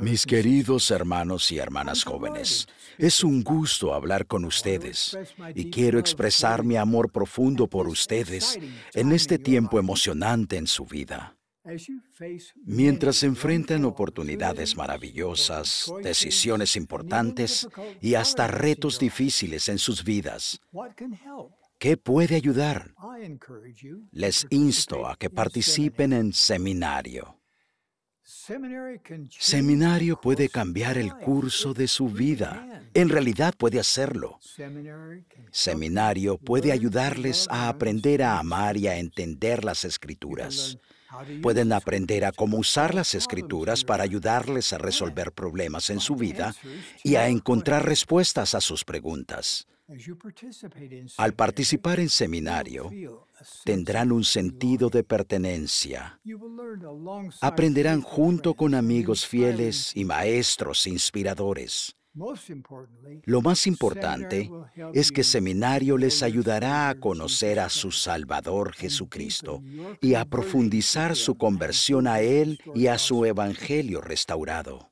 Mis queridos hermanos y hermanas jóvenes, es un gusto hablar con ustedes y quiero expresar mi amor profundo por ustedes en este tiempo emocionante en su vida. Mientras enfrentan oportunidades maravillosas, decisiones importantes y hasta retos difíciles en sus vidas, ¿Qué puede ayudar? Les insto a que participen en seminario. Seminario puede cambiar el curso de su vida. En realidad puede hacerlo. Seminario puede ayudarles a aprender a amar y a entender las escrituras. Pueden aprender a cómo usar las escrituras para ayudarles a resolver problemas en su vida y a encontrar respuestas a sus preguntas. Al participar en seminario, tendrán un sentido de pertenencia. Aprenderán junto con amigos fieles y maestros inspiradores. Lo más importante es que Seminario les ayudará a conocer a su Salvador Jesucristo y a profundizar su conversión a Él y a su Evangelio restaurado.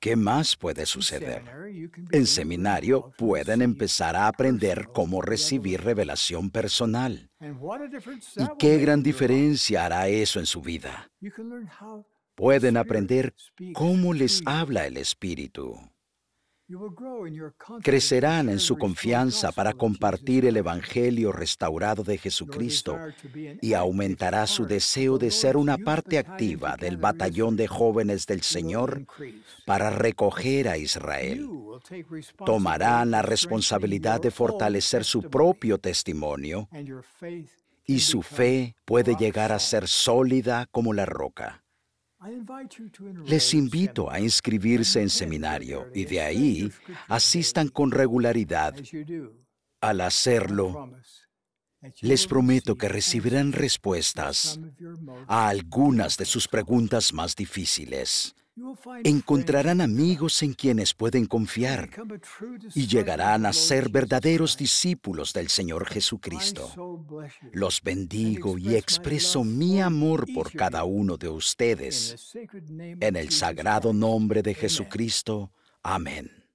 ¿Qué más puede suceder? En seminario pueden empezar a aprender cómo recibir revelación personal. ¿Y qué gran diferencia hará eso en su vida? Pueden aprender cómo les habla el Espíritu. Crecerán en su confianza para compartir el Evangelio restaurado de Jesucristo y aumentará su deseo de ser una parte activa del batallón de jóvenes del Señor para recoger a Israel. Tomarán la responsabilidad de fortalecer su propio testimonio y su fe puede llegar a ser sólida como la roca. Les invito a inscribirse en seminario y de ahí asistan con regularidad. Al hacerlo, les prometo que recibirán respuestas a algunas de sus preguntas más difíciles. Encontrarán amigos en quienes pueden confiar y llegarán a ser verdaderos discípulos del Señor Jesucristo. Los bendigo y expreso mi amor por cada uno de ustedes. En el sagrado nombre de Jesucristo. Amén.